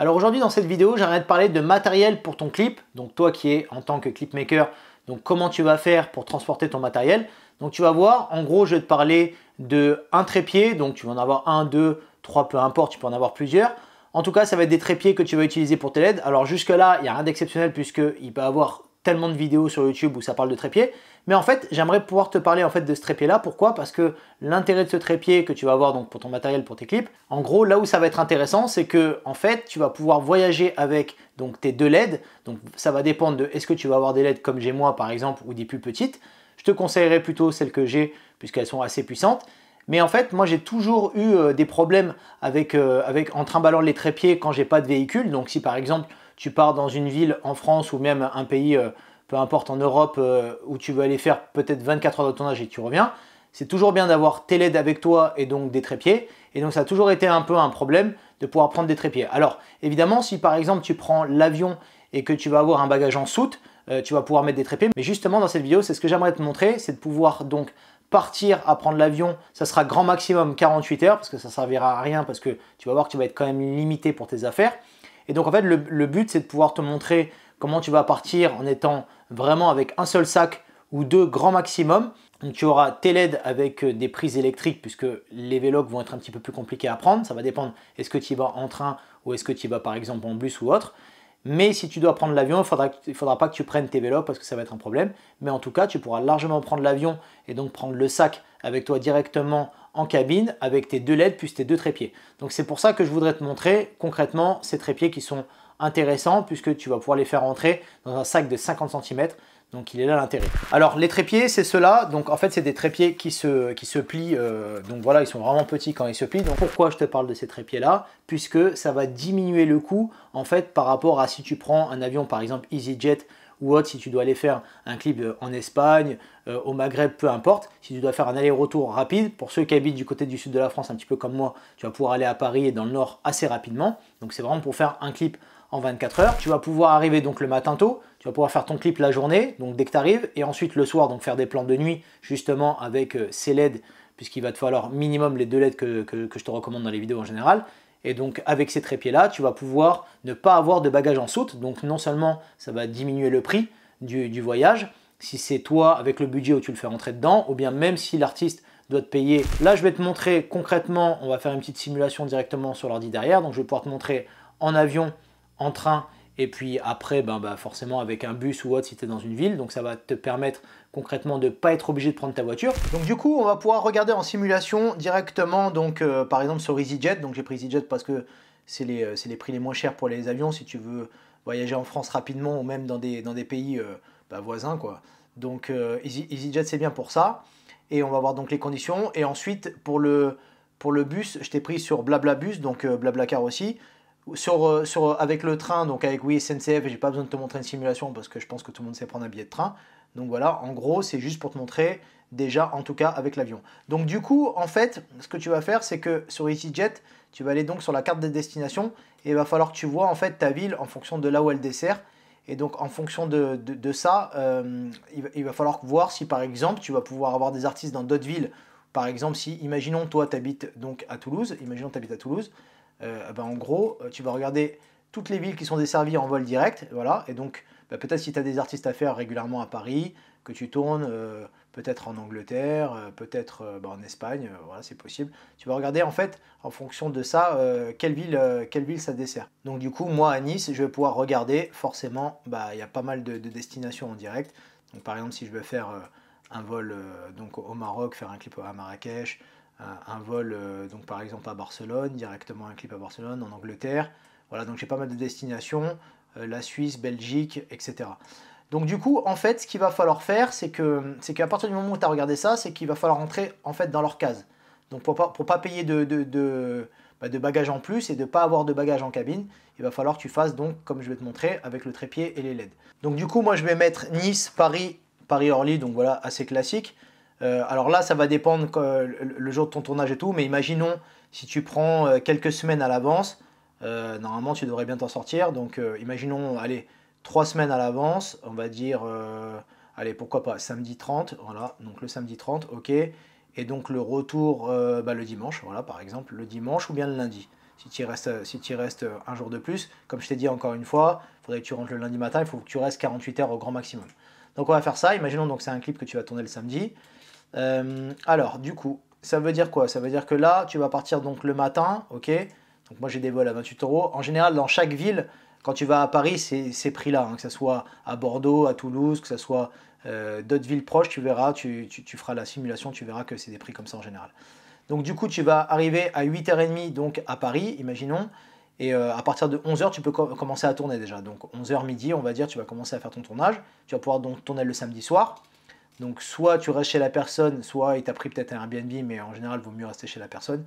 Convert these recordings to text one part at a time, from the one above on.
Alors aujourd'hui dans cette vidéo, j'aimerais te parler de matériel pour ton clip. Donc toi qui es en tant que clipmaker, donc comment tu vas faire pour transporter ton matériel. Donc tu vas voir, en gros je vais te parler de un trépied, donc tu vas en avoir un, deux, trois, peu importe, tu peux en avoir plusieurs. En tout cas, ça va être des trépieds que tu vas utiliser pour tes LED. Alors jusque là, il n'y a rien d'exceptionnel puisqu'il peut avoir tellement de vidéos sur YouTube où ça parle de trépied. Mais en fait, j'aimerais pouvoir te parler en fait de ce trépied-là. Pourquoi Parce que l'intérêt de ce trépied que tu vas avoir donc pour ton matériel, pour tes clips, en gros, là où ça va être intéressant, c'est que en fait, tu vas pouvoir voyager avec donc tes deux LED. Donc ça va dépendre de est-ce que tu vas avoir des LED comme j'ai moi par exemple ou des plus petites. Je te conseillerais plutôt celles que j'ai puisqu'elles sont assez puissantes. Mais en fait, moi j'ai toujours eu euh, des problèmes avec, euh, avec en trimballant les trépieds quand j'ai pas de véhicule. Donc si par exemple tu pars dans une ville en France ou même un pays, euh, peu importe en Europe, euh, où tu veux aller faire peut-être 24 heures de tournage et tu reviens, c'est toujours bien d'avoir tes LED avec toi et donc des trépieds. Et donc ça a toujours été un peu un problème de pouvoir prendre des trépieds. Alors évidemment, si par exemple tu prends l'avion et que tu vas avoir un bagage en soute, euh, tu vas pouvoir mettre des trépieds. Mais justement dans cette vidéo, c'est ce que j'aimerais te montrer, c'est de pouvoir donc partir à prendre l'avion, ça sera grand maximum 48 heures parce que ça ne servira à rien parce que tu vas voir que tu vas être quand même limité pour tes affaires. Et donc en fait, le, but, c'est de pouvoir te montrer comment tu vas partir en étant vraiment avec un seul sac ou deux grand maximum. Donc tu auras tes LED avec euh, des prises électriques puisque les vélos vont être un petit peu plus compliqués à prendre. Ça va dépendre, est-ce que tu y vas en train ou est-ce que tu y vas par exemple en bus ou autre. Mais si tu dois prendre l'avion, il faudra, faudra pas que tu prennes tes vélos parce que ça va être un problème. Mais en tout cas, tu pourras largement prendre l'avion et donc prendre le sac avec toi directement en cabine avec tes deux LED plus tes deux trépieds. Donc c'est pour ça que je voudrais te montrer concrètement ces trépieds qui sont intéressants puisque tu vas pouvoir les faire entrer dans un sac de 50 cm donc il est là l'intérêt. Alors les trépieds, c'est ceux-là. Donc en fait, c'est des trépieds qui se, qui se plient. Euh, donc voilà, ils sont vraiment petits quand ils se plient. Donc pourquoi je te parle de ces trépieds-là Puisque ça va diminuer le coût en fait par rapport à si tu prends un avion par exemple EasyJet ou autre, si tu dois aller faire un clip euh, en Espagne, euh, au Maghreb, peu importe, si tu dois faire un aller-retour rapide, pour ceux qui habitent du côté du sud de la France, un petit peu comme moi, tu vas pouvoir aller à Paris et dans le nord assez rapidement. Donc c'est vraiment pour faire un clip en 24 heures. Tu vas pouvoir arriver donc le matin tôt, tu vas pouvoir faire ton clip la journée, donc dès que tu arrives, et ensuite le soir, donc faire des plans de nuit, justement avec euh, ces LED, puisqu'il va te falloir minimum les deux LED que, je te recommande dans les vidéos en général. Et donc avec ces trépieds-là, tu vas pouvoir ne pas avoir de bagages en soute. Donc non seulement ça va diminuer le prix du, du voyage, si c'est toi avec le budget où tu le fais rentrer dedans, ou bien même si l'artiste doit te payer. Là, je vais te montrer concrètement, on va faire une petite simulation directement sur l'ordi derrière, donc je vais pouvoir te montrer en avion en train et puis après, ben, bah, forcément avec un bus ou autre si tu es dans une ville. Donc ça va te permettre concrètement de ne pas être obligé de prendre ta voiture. Donc du coup, on va pouvoir regarder en simulation directement, donc euh, par exemple sur EasyJet. Donc j'ai pris EasyJet parce que euh, c'est les, prix les moins chers pour les avions si tu veux voyager en France rapidement ou même dans des, pays euh, bah, voisins. quoi. Donc EasyJet c'est bien pour ça. Et on va voir donc les conditions. Et ensuite, pour le, pour le bus, je t'ai pris sur BlaBlaBus, donc BlaBlaCar aussi sur, euh, euh, avec le train, donc avec oui SNCF, j'ai pas besoin de te montrer une simulation parce que je pense que tout le monde sait prendre un billet de train. Donc voilà, en gros, c'est juste pour te montrer déjà, en tout cas avec l'avion. Donc du coup, en fait, ce que tu vas faire, c'est que sur EasyJet, tu vas aller donc sur la carte des destinations et il va falloir que tu vois en fait ta ville en fonction de là où elle dessert. Et donc en fonction de, ça, euh, il, va, falloir voir si par exemple tu vas pouvoir avoir des artistes dans d'autres villes. Par exemple, si imaginons toi tu habites donc à Toulouse, imaginons tu habites à Toulouse, euh, ben, en gros, euh, tu vas regarder toutes les villes qui sont desservies en vol direct, voilà, et donc ben, peut-être si tu as des artistes à faire régulièrement à Paris, que tu tournes euh, peut-être en Angleterre, peut-être ben, en Espagne, voilà, c'est possible. Tu vas regarder en fait, en fonction de ça, quelle, ville, ça dessert. Donc du coup, moi à Nice, je vais pouvoir regarder, forcément, bah, il y a pas mal de, de, destinations en direct. Donc par exemple, si je veux faire un vol donc, au Maroc, faire un clip à Marrakech, un vol, euh, donc par exemple à Barcelone, directement un clip à Barcelone, en Angleterre. Voilà, donc j'ai pas mal de destinations, euh, la Suisse, Belgique, etc. Donc du coup, en fait, ce qu'il va falloir faire, c'est que c'est qu'à partir du moment où tu as regardé ça, c'est qu'il va falloir rentrer en fait dans leur case. Donc pour pas, pour pas payer de, de, de, bah, de bagages en plus et de pas avoir de bagages en cabine, il va falloir que tu fasses donc comme je vais te montrer avec le trépied et les LED. Donc du coup, moi je vais mettre Nice, Paris, Paris-Orly, donc voilà, assez classique. Euh, alors là, ça va dépendre le jour de ton tournage et tout, mais imaginons si tu prends euh, quelques semaines à l'avance, euh, normalement tu devrais bien t'en sortir. Donc imaginons, allez, trois semaines à l'avance, on va dire, allez, pourquoi pas, samedi 30, voilà, donc le samedi 30, ok. Et donc le retour bah, le dimanche, voilà, par exemple, le dimanche ou bien le lundi. Si tu restes, y restes un jour de plus, comme je t'ai dit encore une fois, il faudrait que tu rentres le lundi matin, il faut que tu restes 48 heures au grand maximum. Donc on va faire ça, imaginons donc c'est un clip que tu vas tourner le samedi. Euh, alors, du coup, ça veut dire quoi Ça veut dire que là, tu vas partir donc le matin, ok Donc moi j'ai des vols à 28 euros. En général, dans chaque ville, quand tu vas à Paris, c'est ces prix-là, hein, que ce soit à Bordeaux, à Toulouse, que ce soit euh, d'autres villes proches, tu verras, tu, feras la simulation, tu verras que c'est des prix comme ça en général. Donc du coup, tu vas arriver à 8h30 donc à Paris, imaginons, et euh, à partir de 11h, tu peux commencer à tourner déjà. Donc 11h midi, on va dire, tu vas commencer à faire ton tournage. Tu vas pouvoir donc tourner le samedi soir. Donc soit tu restes chez la personne, soit il t'a pris peut-être un Airbnb, mais en général, il vaut mieux rester chez la personne.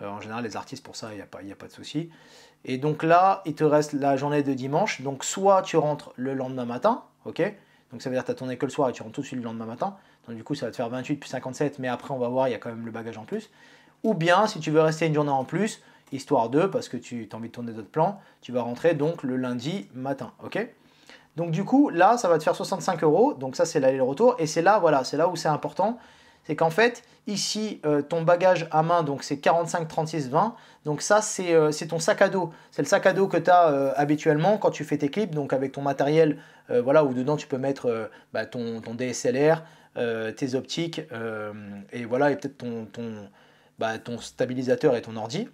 Euh, en général, les artistes, pour ça, il n'y a, pas, a pas de souci. Et donc là, il te reste la journée de dimanche. Donc soit tu rentres le lendemain matin, ok Donc ça veut dire que tu as tourné que le soir et tu rentres tout de suite le lendemain matin. Donc du coup, ça va te faire 28 puis 57, mais après, on va voir, il y a quand même le bagage en plus. Ou bien, si tu veux rester une journée en plus, histoire 2, parce que tu as envie de tourner d'autres plans, tu vas rentrer donc le lundi matin, ok donc du coup, là, ça va te faire 65 euros. Donc ça, c'est l'aller-retour. Et c'est là, voilà, c'est là où c'est important. C'est qu'en fait, ici, euh, ton bagage à main, donc c'est 45, 36, 20. Donc ça, euh, c'est ton sac à dos. C'est le sac à dos que tu as euh, habituellement quand tu fais tes clips, donc avec ton matériel, voilà, où dedans tu peux mettre bah, ton, ton, DSLR, tes optiques, et voilà, et peut-être ton, ton, bah, ton stabilisateur et ton ordi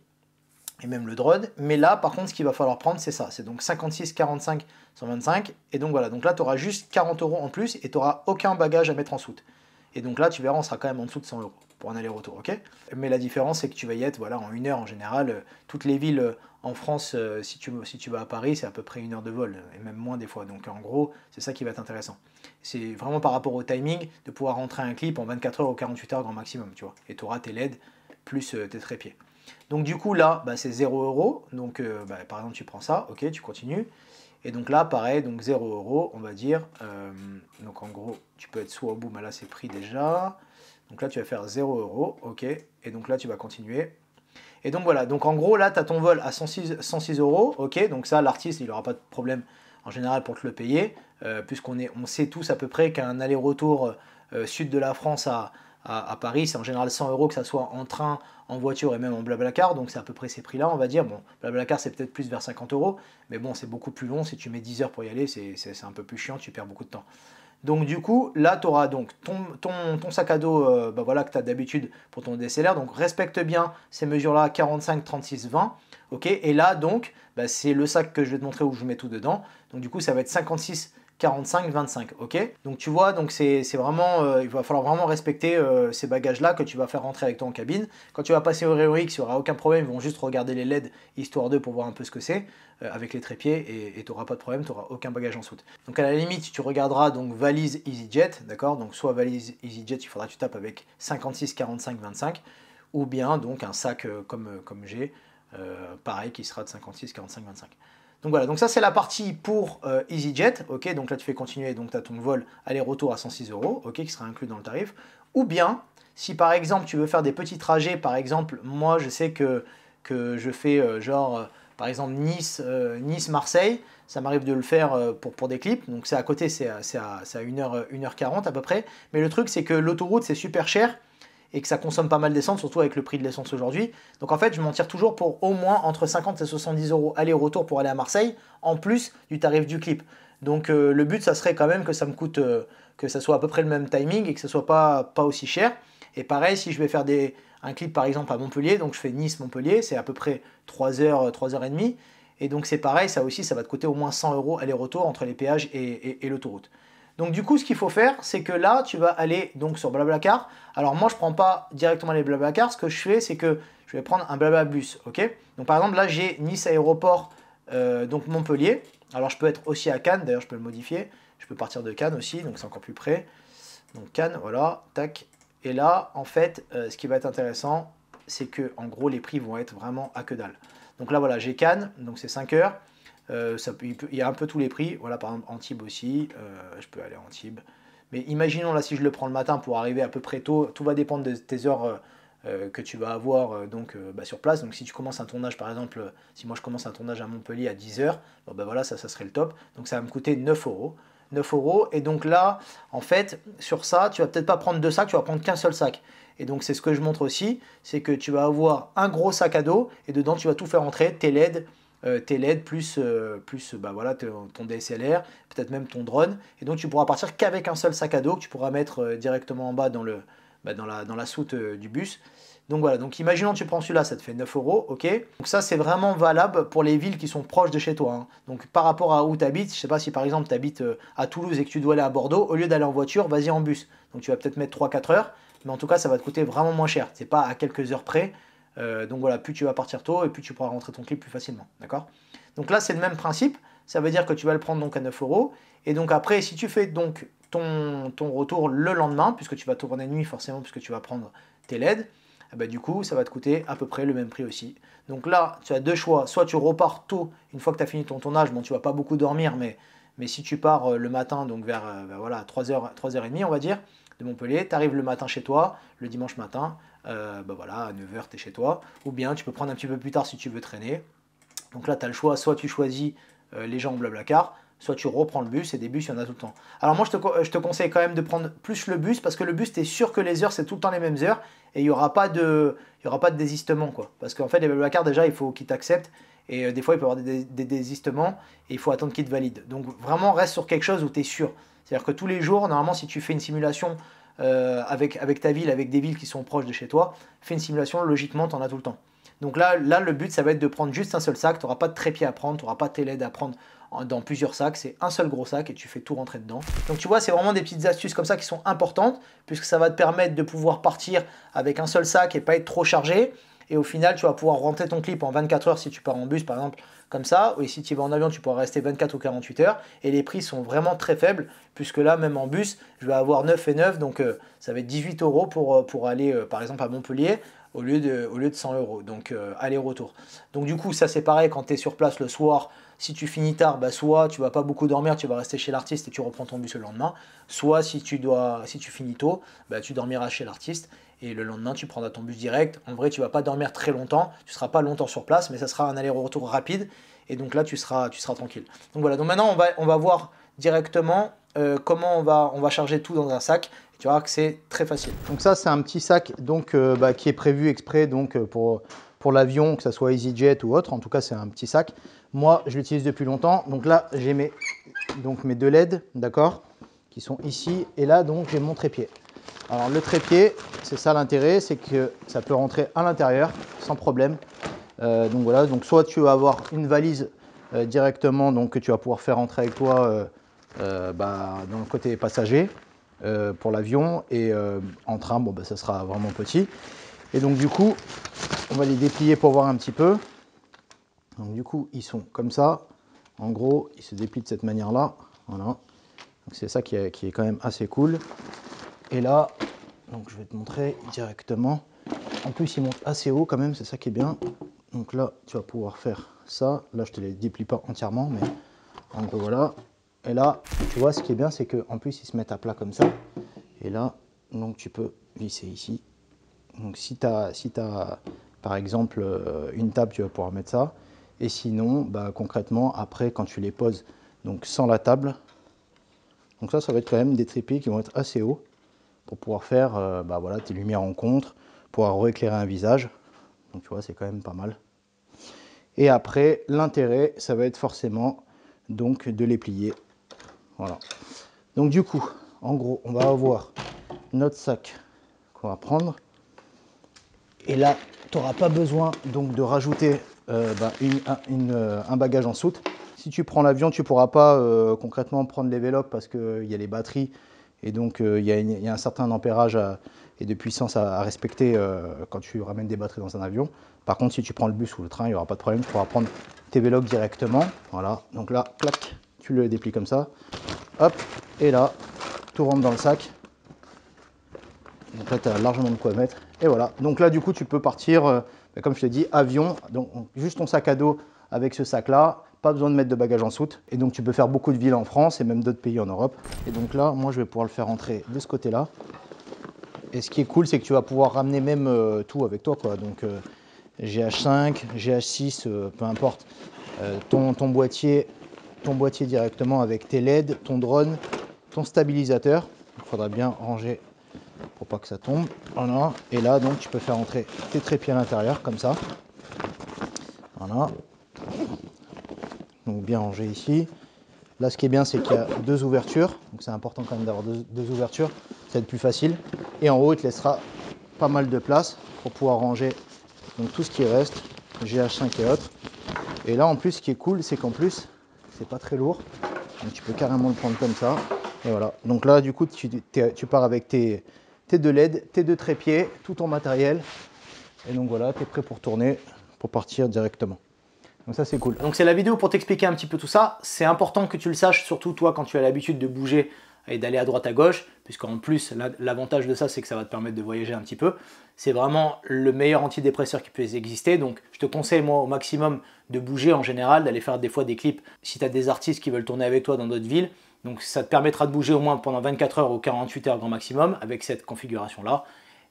et même le drone. Mais là, par contre, ce qu'il va falloir prendre, c'est ça. C'est donc 56, 45, 125. Et donc voilà, donc là, tu auras juste 40 euros en plus et tu auras aucun bagage à mettre en soute. Et donc là, tu verras, on sera quand même en dessous de 100 euros pour un aller-retour, ok Mais la différence, c'est que tu vas y être voilà, en une heure en général. Euh, toutes les villes euh, en France, euh, si tu, si tu vas à Paris, c'est à peu près une heure de vol, et même moins des fois. Donc en gros, c'est ça qui va être intéressant. C'est vraiment par rapport au timing de pouvoir rentrer un clip en 24 heures ou 48 heures grand maximum, tu vois. Et tu auras tes LED plus tes trépieds. Donc du coup là, bah, c'est 0 euros. Donc euh, bah, par exemple tu prends ça, ok, tu continues. Et donc là, pareil, donc 0 euros, on va dire. Euh, donc en gros, tu peux être soit au bout, mais là c'est pris déjà. Donc là, tu vas faire 0 euros, ok. Et donc là, tu vas continuer. Et donc voilà, donc en gros là, tu as ton vol à 106, euros, ok. Donc ça, l'artiste, il n'aura pas de problème en général pour te le payer, euh, puisqu'on on sait tous à peu près qu'un aller-retour sud de la France à, à, Paris, c'est en général 100 euros que ça soit en train, en voiture et même en blablacar, donc c'est à peu près ces prix-là, on va dire. Bon, blablacar c'est peut-être plus vers 50 euros, mais bon, c'est beaucoup plus long, si tu mets 10 heures pour y aller, c'est un peu plus chiant, tu perds beaucoup de temps. Donc du coup, là, tu auras donc ton, sac à dos euh, bah voilà, que tu as d'habitude pour ton DSLR. Donc respecte bien ces mesures-là, 45, 36, 20. ok et là, donc, bah, c'est le sac que je vais te montrer où je mets tout dedans. Donc du coup, ça va être 56, 45-25, ok Donc tu vois, donc c'est vraiment, euh, il va falloir vraiment respecter euh, ces bagages-là que tu vas faire rentrer avec toi en cabine. Quand tu vas passer au Réorix, il n'y aura aucun problème, ils vont juste regarder les LED histoire d'eux pour voir un peu ce que c'est, euh, avec les trépieds, et tu n'auras pas de problème, tu n'auras aucun bagage en soute. Donc à la limite, tu regarderas donc valise EasyJet, d'accord Donc soit valise EasyJet, il faudra que tu tapes avec 56, 45, 25, ou bien donc un sac comme, comme j'ai, pareil, qui sera de 56, 45, 25. Donc voilà, donc ça c'est la partie pour euh, EasyJet, ok, donc là tu fais continuer, donc tu as ton vol aller-retour à 106 euros, ok, qui sera inclus dans le tarif. Ou bien, si par exemple tu veux faire des petits trajets, par exemple, moi je sais que, que je fais euh, genre, euh, par exemple Nice, marseille ça m'arrive de le faire pour, pour des clips, donc c'est à côté, c'est à, à 1 1 1h40 à peu près, mais le truc c'est que l'autoroute c'est super cher, et que ça consomme pas mal d'essence, surtout avec le prix de l'essence aujourd'hui. Donc en fait, je m'en tire toujours pour au moins entre 50 et 70 euros aller-retour pour aller à Marseille, en plus du tarif du clip. Donc euh, le but, ça serait quand même que ça me coûte, euh, que ça soit à peu près le même timing et que ça soit pas, pas aussi cher. Et pareil, si je vais faire un clip par exemple à Montpellier, donc je fais Nice-Montpellier, c'est à peu près 3 heures, 3 heures et demie. Et donc c'est pareil, ça aussi, ça va te coûter au moins 100 euros aller-retour entre les péages et l'autoroute. Donc du coup, ce qu'il faut faire, c'est que là, tu vas aller donc sur Blablacar. Alors moi, je ne prends pas directement les Blablacar. Ce que je fais, c'est que je vais prendre un Blablabus, ok Donc par exemple, là, j'ai Nice Aéroport, euh, donc Montpellier. Alors je peux être aussi à Cannes, d'ailleurs, je peux le modifier. Je peux partir de Cannes aussi, donc c'est encore plus près. Donc Cannes, voilà, tac. Et là, en fait, euh, ce qui va être intéressant, c'est que en gros, les prix vont être vraiment à que dalle. Donc là, voilà, j'ai Cannes, donc c'est 5 heures. Euh, il, y a un peu tous les prix. Voilà, par exemple, Antibes aussi. Euh, je peux aller à Antibes. Mais imaginons, là, si je le prends le matin pour arriver à peu près tôt, tout va dépendre de tes heures euh, que tu vas avoir donc, bah, sur place. Donc, si tu commences un tournage, par exemple, si moi je commence un tournage à Montpellier à 10h, bah, voilà, ça, ça serait le top. Donc, ça va me coûter 9 euros. 9 euros. Et donc là, en fait, sur ça, tu vas peut-être pas prendre deux sacs, tu vas prendre qu'un seul sac. Et donc c'est ce que je montre aussi, c'est que tu vas avoir un gros sac à dos et dedans tu vas tout faire entrer, tes LED, euh, tes LED, plus, euh, plus euh, bah, voilà, ton, DSLR, peut-être même ton drone. Et donc tu pourras partir qu'avec un seul sac à dos que tu pourras mettre directement en bas dans, bah, la, soute du bus. Donc voilà, donc imaginons tu prends celui-là, ça te fait 9 euros, ok Donc ça c'est vraiment valable pour les villes qui sont proches de chez toi. Hein. Donc par rapport à où tu habites, je sais pas si par exemple tu habites à Toulouse et que tu dois aller à Bordeaux, au lieu d'aller en voiture, vas-y en bus. Donc tu vas peut-être mettre 3-4 heures, mais en tout cas ça va te coûter vraiment moins cher. C'est pas à quelques heures près, euh, donc voilà, plus tu vas partir tôt et plus tu pourras rentrer ton clip plus facilement. D'accord Donc là, c'est le même principe. Ça veut dire que tu vas le prendre donc à 9 euros. Et donc après, si tu fais donc ton, retour le lendemain, puisque tu vas tourner nuit forcément, puisque tu vas prendre tes LED, eh ben, du coup, ça va te coûter à peu près le même prix aussi. Donc là, tu as deux choix. Soit tu repars tôt, une fois que tu as fini ton tournage, bon, tu vas pas beaucoup dormir, mais, mais si tu pars euh, le matin, donc vers 3h, euh, 3h30, ben, on va dire, de Montpellier, tu arrives le matin chez toi, le dimanche matin, euh, bah voilà, à 9h, tu es chez toi. Ou bien tu peux prendre un petit peu plus tard si tu veux traîner. Donc là, tu as le choix, soit tu choisis euh, les gens en blablacar, soit tu reprends le bus, et des bus, il y en a tout le temps. Alors moi, je te, conseille quand même de prendre plus le bus, parce que le bus, tu sûr que les heures, c'est tout le temps les mêmes heures, et il n'y aura, pas de, aura pas de désistement. quoi. Parce qu'en fait, les blablacar, déjà, il faut qu'ils t'acceptent, et euh, des fois, il peut y avoir des, des désistements, et il faut attendre qu'ils te valident. Donc vraiment, reste sur quelque chose où tu es sûr. C'est-à-dire que tous les jours, normalement, si tu fais une simulation euh, avec, ta ville, avec des villes qui sont proches de chez toi, fais une simulation, logiquement, tu en as tout le temps. Donc là, là, le but, ça va être de prendre juste un seul sac. Tu n'auras pas de trépied à prendre, tu n'auras pas de LED à prendre dans plusieurs sacs. C'est un seul gros sac et tu fais tout rentrer dedans. Donc tu vois, c'est vraiment des petites astuces comme ça qui sont importantes puisque ça va te permettre de pouvoir partir avec un seul sac et pas être trop chargé. Et au final, tu vas pouvoir rentrer ton clip en 24 heures si tu pars en bus, par exemple, comme ça, si tu vas en avion, tu pourras rester 24 ou 48 heures. Et les prix sont vraiment très faibles, puisque là, même en bus, je vais avoir 9 et 9, donc euh, ça va être 18 euros pour, euh, aller, euh, par exemple, à Montpellier, au lieu de, au lieu de 100 euros, donc aller-retour. Donc du coup, ça c'est pareil, quand tu es sur place le soir, si tu finis tard, bah, soit tu vas pas beaucoup dormir, tu vas rester chez l'artiste et tu reprends ton bus le lendemain, soit si tu, dois, si tu finis tôt, bah, tu dormiras chez l'artiste et le lendemain tu prendras ton bus direct. En vrai, tu vas pas dormir très longtemps, tu seras pas longtemps sur place, mais ça sera un aller-retour rapide et donc là tu seras, tu seras tranquille. Donc voilà, donc maintenant on va, on va voir directement euh, comment on va, on va charger tout dans un sac. tu verras que c'est très facile. Donc ça c'est un petit sac donc, euh, bah, qui est prévu exprès donc, euh, pour, pour l'avion, que ce soit EasyJet ou autre. En tout cas c'est un petit sac. Moi je l'utilise depuis longtemps. Donc là j'ai mes, mes deux LED, d'accord qui sont ici et là donc j'ai mon trépied alors le trépied, c'est ça l'intérêt, c'est que ça peut rentrer à l'intérieur sans problème. Euh, donc voilà, donc soit tu vas avoir une valise euh, directement donc, que tu vas pouvoir faire rentrer avec toi euh, bah, dans le côté passager pour l'avion et en train, bon, bah, ça sera vraiment petit. Et donc du coup, on va les déplier pour voir un petit peu. Donc du coup, ils sont comme ça. En gros, ils se déplient de cette manière-là. Voilà. Donc c'est ça qui est, quand même assez cool. Et là, donc je vais te montrer directement. En plus, ils monte assez haut quand même, c'est ça qui est bien. Donc là, tu vas pouvoir faire ça. Là, je ne te les déplie pas entièrement, mais en voilà. Et là, tu vois, ce qui est bien, c'est qu'en plus, ils se mettent à plat comme ça. Et là, donc tu peux visser ici. Donc si tu as, si as, par exemple, euh, une table, tu vas pouvoir mettre ça. Et sinon, bah, concrètement, après, quand tu les poses donc sans la table, donc ça, ça va être quand même des trépieds qui vont être assez hauts pour pouvoir faire euh, bah, tes lumières en contre, pouvoir rééclairer un visage. Donc tu vois, c'est quand même pas mal. Et après, l'intérêt, ça va être forcément donc de les plier. Voilà. Donc du coup, en gros, on va avoir notre sac qu'on va prendre. Et là, tu n'auras pas besoin donc de rajouter euh, bah, euh, un bagage en soute. Si tu prends l'avion, tu ne pourras pas concrètement prendre les vélos parce qu'il y a les batteries et donc, euh, il y, a un certain ampérage et de puissance à, respecter euh, quand tu ramènes des batteries dans un avion. Par contre, si tu prends le bus ou le train, il n'y aura pas de problème. Tu pourras prendre tes vélos directement. Voilà. Donc là, clac, tu le déplies comme ça. Hop. Et là, tout rentre dans le sac. Donc là, tu as largement de quoi mettre. Et voilà. Donc là, du coup, tu peux partir, euh, bah, comme je te dit, avion. Donc juste ton sac à dos avec ce sac-là, pas besoin de mettre de bagages en soute. Et donc tu peux faire beaucoup de villes en France et même d'autres pays en Europe. Et donc là, moi je vais pouvoir le faire entrer de ce côté-là. Et ce qui est cool, c'est que tu vas pouvoir ramener même euh, tout avec toi. Quoi. Donc GH5, euh, GH6, euh, peu importe. ton, ton, boîtier, ton boîtier directement avec tes LED, ton drone, ton stabilisateur. Il faudra bien ranger pour pas que ça tombe. Voilà. Et là, donc, tu peux faire entrer tes trépieds à l'intérieur comme ça. Voilà donc bien rangé ici. Là, ce qui est bien, c'est qu'il y a deux ouvertures, donc c'est important quand même d'avoir deux, ouvertures, ça va être plus facile. Et en haut, il te laissera pas mal de place pour pouvoir ranger tout ce qui reste, GH5 et autres. Et là, en plus, ce qui est cool, c'est qu'en plus, c'est pas très lourd, donc tu peux carrément le prendre comme ça. Et voilà, donc là, du coup, tu, pars avec tes, tes deux LED, tes deux trépieds, tout ton matériel. Et donc voilà, tu es prêt pour tourner, pour partir directement. Donc ça c'est cool. Donc c'est la vidéo pour t'expliquer un petit peu tout ça. C'est important que tu le saches, surtout toi quand tu as l'habitude de bouger et d'aller à droite à gauche, puisqu'en plus l'avantage de ça c'est que ça va te permettre de voyager un petit peu. C'est vraiment le meilleur antidépresseur qui puisse exister, donc je te conseille moi au maximum de bouger en général, d'aller faire des fois des clips si tu as des artistes qui veulent tourner avec toi dans d'autres villes. Donc ça te permettra de bouger au moins pendant 24 heures ou 48 heures grand maximum avec cette configuration là.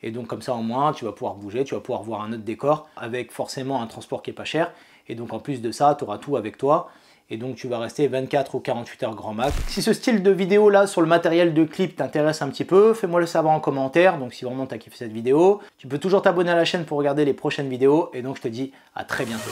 Et donc comme ça au moins, tu vas pouvoir bouger, tu vas pouvoir voir un autre décor avec forcément un transport qui est pas cher. Et donc en plus de ça, tu auras tout avec toi. Et donc tu vas rester 24 ou 48 heures grand max. Si ce style de vidéo là sur le matériel de clip t'intéresse un petit peu, fais-moi le savoir en commentaire. Donc si vraiment as kiffé cette vidéo, tu peux toujours t'abonner à la chaîne pour regarder les prochaines vidéos. Et donc je te dis à très bientôt.